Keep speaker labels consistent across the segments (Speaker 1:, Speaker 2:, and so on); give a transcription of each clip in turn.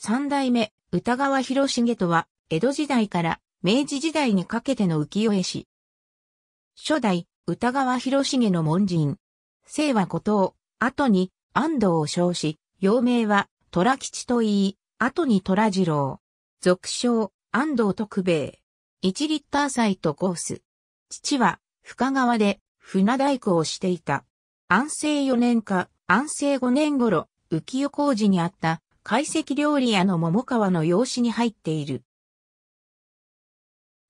Speaker 1: 三代目、歌川広重とは、江戸時代から明治時代にかけての浮世絵師。初代、歌川広重の門人。姓は後藤、後に安藤を称し、幼名は虎吉と言い、後に虎次郎。俗称、安藤徳兵衛。一リッター祭とコース。父は、深川で船大工をしていた。安政四年か、安政五年頃、浮世工事にあった懐石料理屋の桃川の養子に入っている。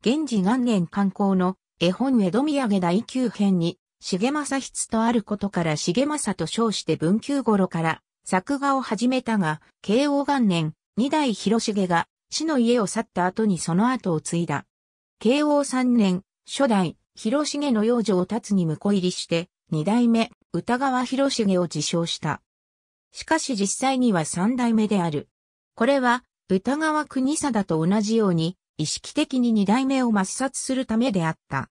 Speaker 1: 源氏元年刊行の絵本江戸土産第9編に、重政筆とあることから重政と称して文久頃から作画を始めたが、慶応元年、二代広重が死の家を去った後にその後を継いだ。慶応三年、初代、広重の養女を立つに婿入りして、二代目、歌川広重を自称した。しかし実際には三代目である。これは、歌川国貞と同じように、意識的に二代目を抹殺するためであった。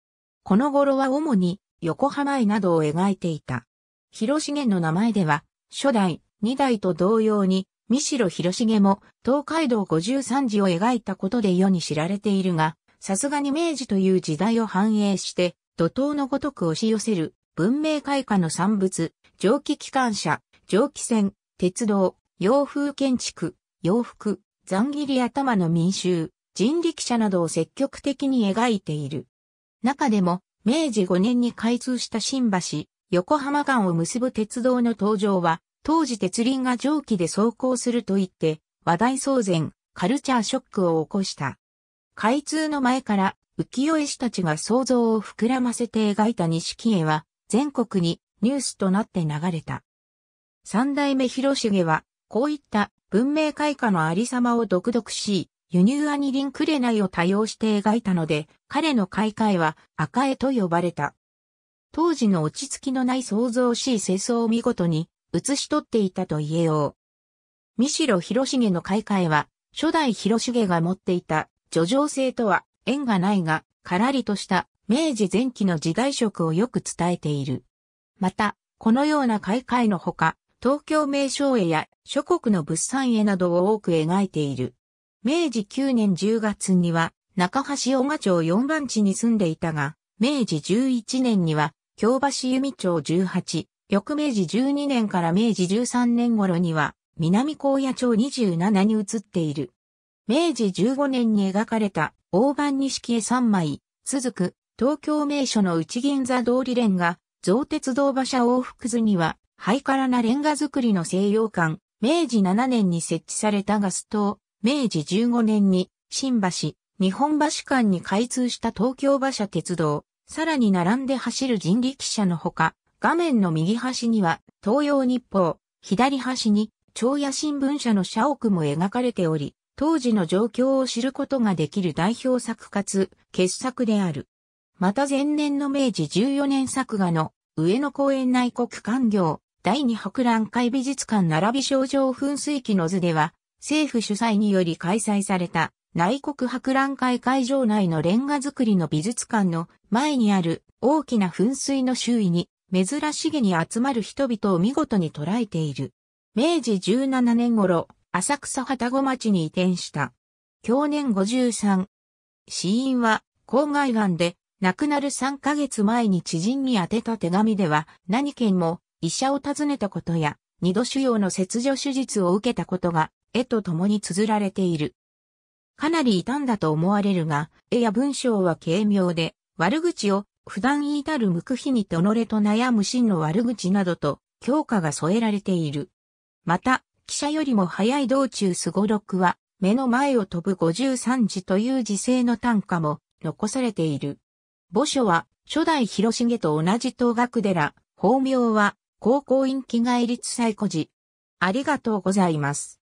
Speaker 1: この頃は主に、横浜絵などを描いていた。広重の名前では、初代、二代と同様に、三代広重も東海道五十三次を描いたことで世に知られているが、さすがに明治という時代を反映して、怒涛のごとく押し寄せる文明開化の産物、蒸気機関車、蒸気船、鉄道、洋風建築、洋服、残切り頭の民衆、人力車などを積極的に描いている。中でも、明治5年に開通した新橋、横浜間を結ぶ鉄道の登場は、当時鉄輪が蒸気で走行すると言って、話題騒然、カルチャーショックを起こした。開通の前から浮世絵師たちが想像を膨らませて描いた錦絵は全国にニュースとなって流れた。三代目広重は、こういった文明開化のありさまを独々し、輸入アニリンクレナイを多用して描いたので、彼の開会は赤絵と呼ばれた。当時の落ち着きのない創造しい世相を見事に写し取っていたと言えよう。三代広重の開会は、初代広重が持っていた叙情性とは縁がないが、からりとした明治前期の時代色をよく伝えている。また、このような開会のほか、東京名称絵や諸国の物産絵などを多く描いている。明治9年10月には中橋小賀町4番地に住んでいたが、明治11年には京橋由美町18、翌明治12年から明治13年頃には南高野町27に移っている。明治15年に描かれた大判錦絵3枚、続く東京名所の内銀座通り連が、増鉄道馬車往復図には、ハイカラなレンガ造りの西洋館、明治7年に設置されたガス灯、明治15年に新橋、日本橋間に開通した東京馬車鉄道、さらに並んで走る人力車のほか、画面の右端には東洋日報、左端に朝野新聞社の社屋も描かれており、当時の状況を知ることができる代表作かつ傑作である。また前年の明治14年作画の上野公園内国官業、第二博覧会美術館並び症状噴水器の図では、政府主催により開催された内国博覧会会場内のレンガ作りの美術館の前にある大きな噴水の周囲に珍しげに集まる人々を見事に捉えている。明治17年頃、浅草旗子町に移転した。去年53。死因は、郊外癌で亡くなる3ヶ月前に知人に宛てた手紙では、何件も医者を訪ねたことや、二度腫瘍の切除手術を受けたことが、絵と共に綴られている。かなり傷んだと思われるが、絵や文章は軽妙で、悪口を普段言いたる無く日にとれと悩む真の悪口などと、強化が添えられている。また、記者よりも早い道中すごろくは、目の前を飛ぶ53時という時勢の短歌も残されている。墓所は、初代広重と同じ東学寺、法名は、高校院気外立最古寺。ありがとうございます。